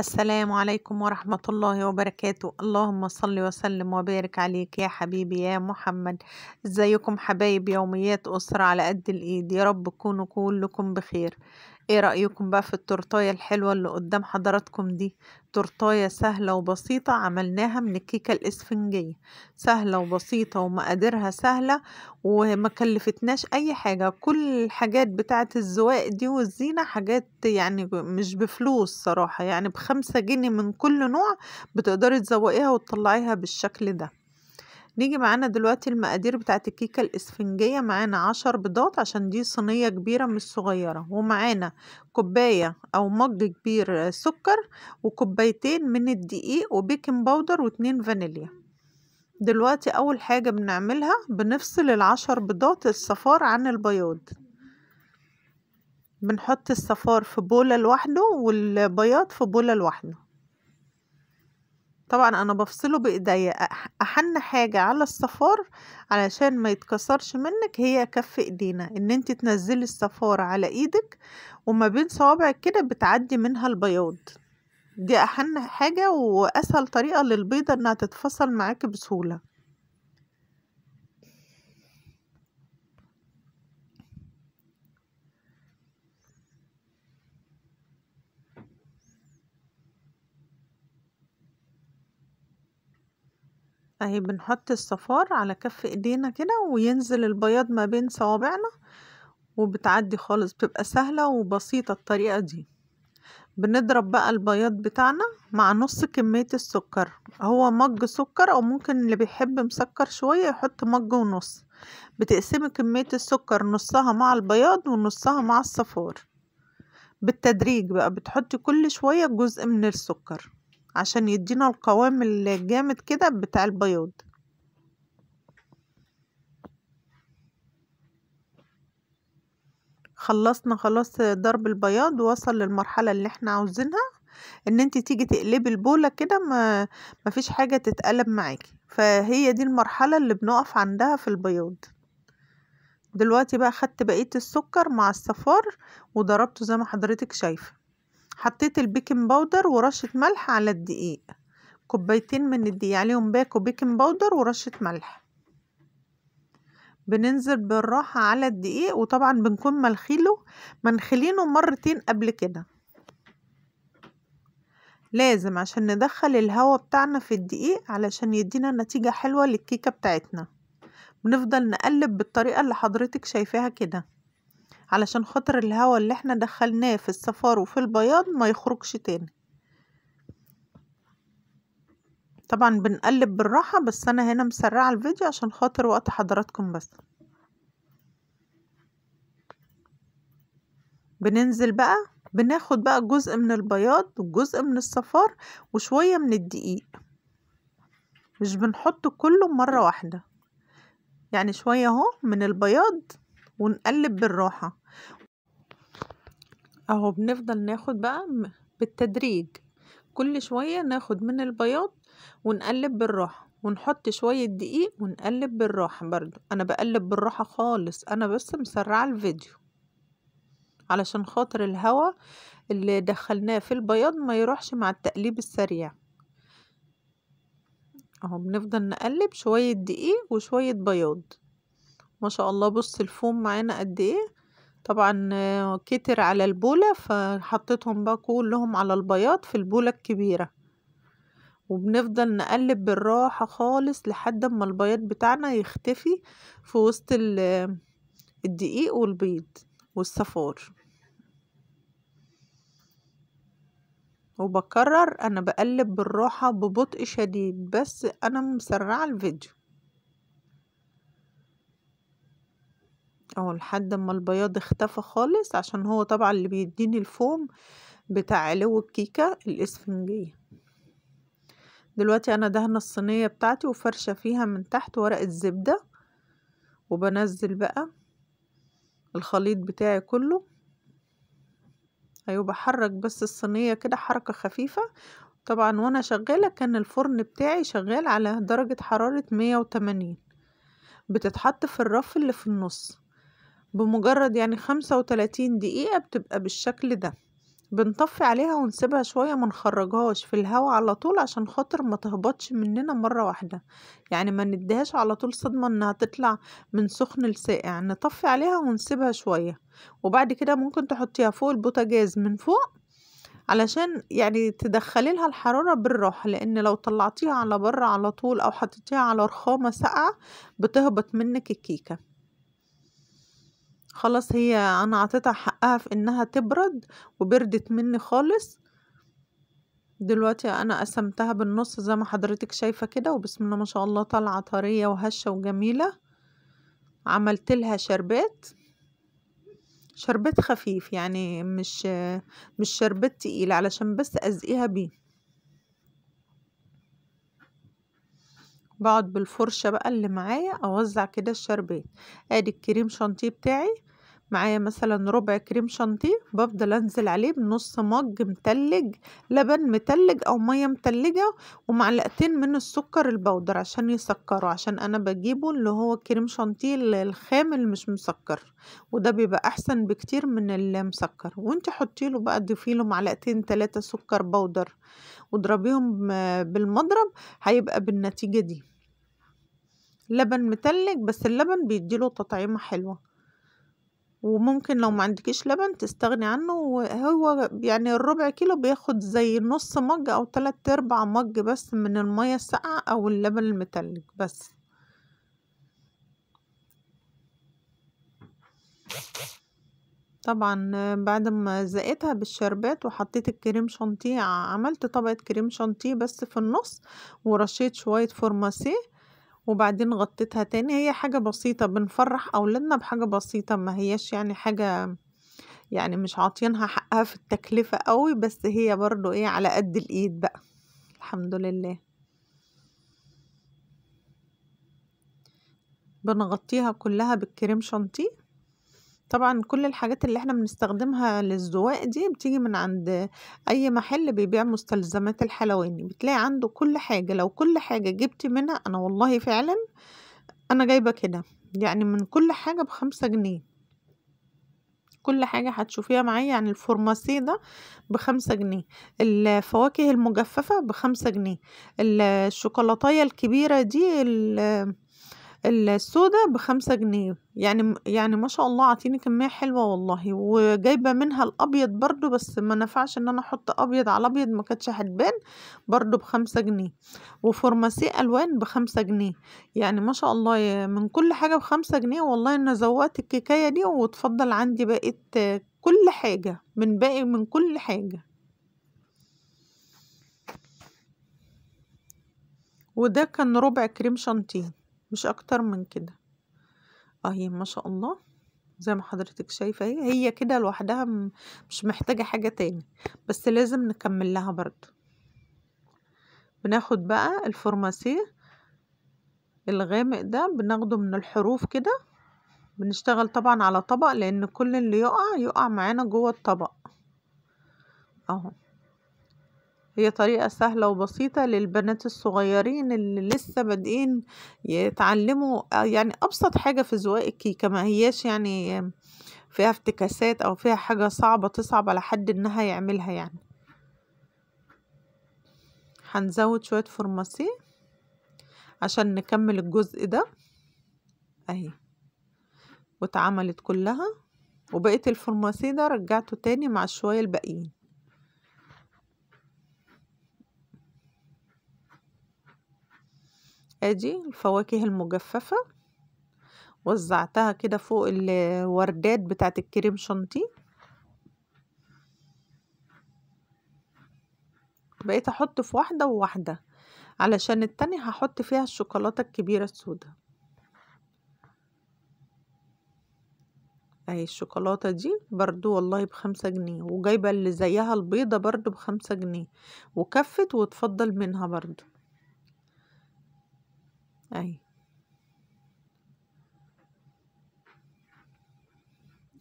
السلام عليكم ورحمة الله وبركاته اللهم صل وسلم وبارك عليك يا حبيبي يا محمد ازيكم حبايب يوميات أسرة على قد الإيد يا رب كونوا كلكم بخير ايه رأيكم بقى في التورتاية الحلوة اللي قدام حضراتكم دي تورتاية سهلة وبسيطة عملناها من الكيكة الاسفنجية سهلة وبسيطة ومقاديرها سهلة وما كلفتناش اي حاجة كل الحاجات بتاعة الزواق دي والزينة حاجات يعني مش بفلوس صراحة يعني بخمسة جنيه من كل نوع بتقدري تزوقيها وتطلعيها بالشكل ده نيجي معانا دلوقتي المقادير بتاعة الكيكة الإسفنجية معانا عشر بيضات عشان دي صينية كبيرة مش صغيرة ومعانا كوباية أو مج كبير سكر وكوبايتين من الدقيق وبيكنج باودر واتنين فانيليا دلوقتي أول حاجة بنعملها بنفصل العشر بيضات الصفار عن البياض بنحط الصفار في بولة لوحده والبياض في بولة لوحده طبعا انا بفصله بايديا احن حاجة على الصفار علشان ما يتكسرش منك هي كف ايدينا ان انت تنزلي الصفار على ايدك وما بين صوابعك كده بتعدي منها البياض دي احن حاجة واسهل طريقة للبيضة انها تتفصل معاكي بسهولة اهي طيب، بنحط الصفار على كف ايدينا كده وينزل البياض ما بين صوابعنا وبتعدي خالص بتبقى سهلة وبسيطة الطريقة دي بنضرب بقى البياض بتاعنا مع نص كمية السكر هو مج سكر او ممكن اللي بيحب مسكر شوية يحط مج ونص بتقسمي كمية السكر نصها مع البياض ونصها مع الصفار بالتدريج بقى بتحطي كل شوية جزء من السكر عشان يدينا القوام الجامد كده بتاع البياض خلصنا خلاص ضرب البياض وصل للمرحلة اللي احنا عاوزينها ان انت تيجي تقلبي البولة كده ما مفيش حاجة تتقلب معاكي فهي دي المرحلة اللي بنقف عندها في البياض دلوقتي بقى خدت بقية السكر مع الصفار وضربته زي ما حضرتك شايفه حطيت البيكنج باودر ورشة ملح على الدقيق كوبايتين من الدقيق عليهم باكو بيكنج باودر ورشة ملح بننزل بالراحة على الدقيق وطبعا بنكون ملخيله منخلينه مرتين قبل كده لازم عشان ندخل الهوا بتاعنا في الدقيق علشان يدينا نتيجة حلوة للكيكة بتاعتنا بنفضل نقلب بالطريقة اللي حضرتك شايفاها كده علشان خاطر الهواء اللي احنا دخلناه في الصفار وفي البياض ما يخرجش تاني طبعا بنقلب بالراحة بس انا هنا مسرعة الفيديو عشان خاطر وقت حضراتكم بس بننزل بقى بناخد بقى جزء من البياض وجزء من الصفار وشوية من الدقيق مش بنحط كله مرة واحدة يعني شوية اهو من البياض ونقلب بالراحة أهو بنفضل ناخد بقى بالتدريج كل شوية ناخد من البياض ونقلب بالراحة ونحط شوية دقيق ونقلب بالراحة برضو أنا بقلب بالراحة خالص أنا بس مسرعة الفيديو علشان خاطر الهوا اللي دخلناه في البياض ما يروحش مع التقليب السريع اهو بنفضل نقلب شوية دقيق وشوية بياض ما شاء الله بص الفوم معانا قد ايه طبعا كتر على البولة فحطيتهم بقى كلهم على البياض في البولة الكبيرة وبنفضل نقلب بالراحة خالص لحد ما البياض بتاعنا يختفي في وسط الدقيق والبيض والصفار وبكرر انا بقلب بالراحة ببطء شديد بس انا مسرعة الفيديو اهو لحد ما البياض اختفى خالص عشان هو طبعا اللي بيديني الفوم بتاع علو الكيكة الاسفنجية دلوقتي انا دهنة الصينية بتاعتي وفرشة فيها من تحت ورقة زبدة وبنزل بقى الخليط بتاعي كله ايوه بحرك بس الصينية كده حركة خفيفة طبعا وانا شغالة كان الفرن بتاعي شغال على درجة حرارة مية بتتحط في الرف اللي في النص بمجرد يعني خمسة وتلاتين دقيقة بتبقى بالشكل ده بنطفي عليها ونسيبها شوية منخرجهاش في الهوا على طول عشان خاطر ما تهبطش مننا مرة واحدة يعني ما نديهاش على طول صدمة انها تطلع من سخن لساقع نطفي عليها ونسيبها شوية وبعد كده ممكن تحطيها فوق البوتاجاز من فوق علشان يعني تدخلي لها الحرارة بالراحة لان لو طلعتيها على بره على طول او حطيتيها على رخامة ساقعة بتهبط منك الكيكة خلاص هي انا عطيتها حقها في انها تبرد وبردت مني خالص دلوقتي انا قسمتها بالنص زي ما حضرتك شايفه كده وبسم الله ما شاء الله طالعه طريه وهشه وجميله عملت لها شربات شربات خفيف يعني مش مش شربات تقيل علشان بس ازقيها بيه بقعد بالفرشة بقى اللي معايا أوزع كده الشربات ادي الكريم شانتيه بتاعي معايا مثلا ربع كريم شانتيه بفضل انزل عليه بنص مج متلج لبن متلج او ميه متلجه ومعلقتين من السكر البودر عشان يسكره عشان انا بجيبه اللي هو كريم شانتيه الخام اللي مش مسكر وده بيبقى احسن بكتير من المسكر وانت حطي له بقى ضيفي له معلقتين ثلاثه سكر بودر واضربيهم بالمضرب هيبقى بالنتيجه دي لبن متلج بس اللبن بيديله تطعيمه حلوه وممكن لو ما عندكيش لبن تستغني عنه وهو يعني الربع كيلو بياخد زي نص مج او تلات ارباع مج بس من المية الساقعة او اللبن المتلج بس طبعا بعد ما زقتها بالشربات وحطيت الكريم شانتيه عملت طبقة كريم شانتيه بس في النص ورشيت شوية فورماسيه وبعدين غطيتها تاني هي حاجة بسيطة بنفرح أولادنا بحاجة بسيطة ما هيش يعني حاجة يعني مش عاطينها حقها في التكلفة قوي بس هي برضو ايه على قد الايد بقى الحمد لله بنغطيها كلها بالكريم شانتيه طبعا كل الحاجات اللي احنا بنستخدمها للزواق دي بتيجي من عند اي محل بيبيع مستلزمات الحلواني بتلاقي عنده كل حاجة لو كل حاجة جبت منها انا والله فعلا انا جايبة كده يعني من كل حاجة بخمسة جنيه كل حاجة هتشوفيها معايا يعني الفورماسي ده بخمسة جنيه الفواكه المجففة بخمسة جنيه الشوكولاتاية الكبيرة دي السودا بخمسة جنيه يعني يعني ما شاء الله عطيني كمية حلوة والله وجايبة منها الأبيض برضو بس ما نفعش إن أنا أحط أبيض على أبيض ما كانتش هتبان برضو بخمسة جنيه وفورماسي ألوان بخمسة جنيه يعني ما شاء الله من كل حاجة بخمسة جنيه والله أنا زوقت الكيكاية دي وتفضل عندي بقيت كل حاجة من باقي من كل حاجة وده كان ربع كريم شانتيه مش اكتر من كده اهي ما شاء الله زي ما حضرتك شايفه هي هي كده لوحدها مش محتاجه حاجه تاني بس لازم نكمل لها برضو بناخد بقى الفورماسيه الغامق ده بناخده من الحروف كده بنشتغل طبعا على طبق لان كل اللي يقع يقع معانا جوه الطبق اهو هي طريقة سهلة وبسيطة للبنات الصغيرين اللي لسه بادئين يتعلموا آه، يعني أبسط حاجة في زواق الكيكة ما هياش يعني فيها افتكاسات أو فيها حاجة صعبة تصعب على حد إنها يعملها يعني هنزود شوية فرماسيه عشان نكمل الجزء ده اهي واتعملت كلها وبقيت الفرماسيه ده رجعته تاني مع شوية الباقيين ادي الفواكه المجففة وزعتها كده فوق الوردات بتاعت الكريم شانتيه بقيت احط في واحدة وواحدة علشان التانية هحط فيها الشوكولاتة الكبيرة السوداء اهي الشوكولاتة دي برضو والله بخمسة جنيه وجايبة اللي زيها البيضة برضو بخمسة جنيه وكفت وتفضل منها برضو أيوه.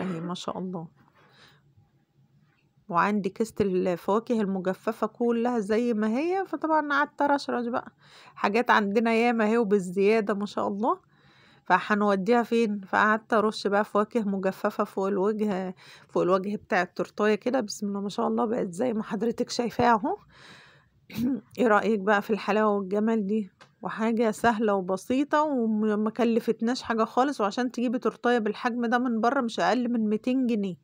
أي أيوة، ما شاء الله. وعندي كيسة الفواكه المجففة كلّها زي ما هي، فطبعًا قعدت أرشرش بقى، حاجات عندنا ياما أهي وبالزيادة ما شاء الله، فهنودّيها فين، فقعدت أرُش بقى فواكه مجففة فوق الوجه فوق الوجه بتاع التورتاية كده، بسم الله ما شاء الله بقت زي ما حضرتِك شايفاها أهو. إيه رأيِك بقى في الحلاوة والجمال دي؟ وحاجة سهلة وبسيطة وما كلفتناش حاجة خالص وعشان تجيبي تورتاية بالحجم ده من بره مش أقل من 200 جنيه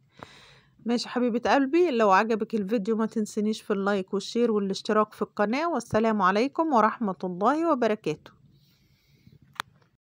ماشي حبيبة قلبي لو عجبك الفيديو ما تنسينيش في اللايك والشير والاشتراك في القناة والسلام عليكم ورحمة الله وبركاته